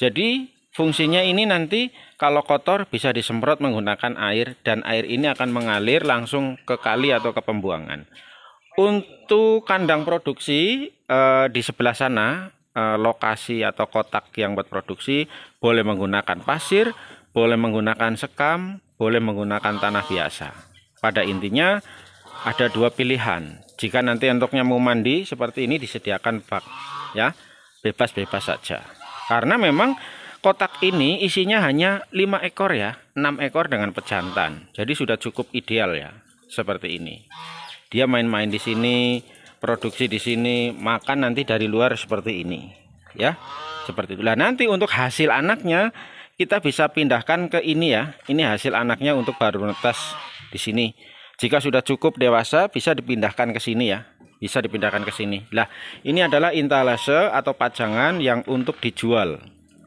Jadi fungsinya ini nanti kalau kotor bisa disemprot menggunakan air dan air ini akan mengalir langsung ke kali atau ke pembuangan. Untuk kandang produksi eh, di sebelah sana eh, lokasi atau kotak yang buat produksi boleh menggunakan pasir, boleh menggunakan sekam, boleh menggunakan tanah biasa. Pada intinya ada dua pilihan. Jika nanti untuknya mau mandi seperti ini disediakan bak ya, bebas-bebas saja. Karena memang kotak ini isinya hanya 5 ekor ya, 6 ekor dengan pejantan. Jadi sudah cukup ideal ya, seperti ini. Dia main-main di sini, produksi di sini, makan nanti dari luar seperti ini. Ya, seperti itulah. Nanti untuk hasil anaknya kita bisa pindahkan ke ini ya. Ini hasil anaknya untuk baru netas di sini. Jika sudah cukup dewasa bisa dipindahkan ke sini ya bisa dipindahkan ke sini. Lah, ini adalah intalase atau pajangan yang untuk dijual.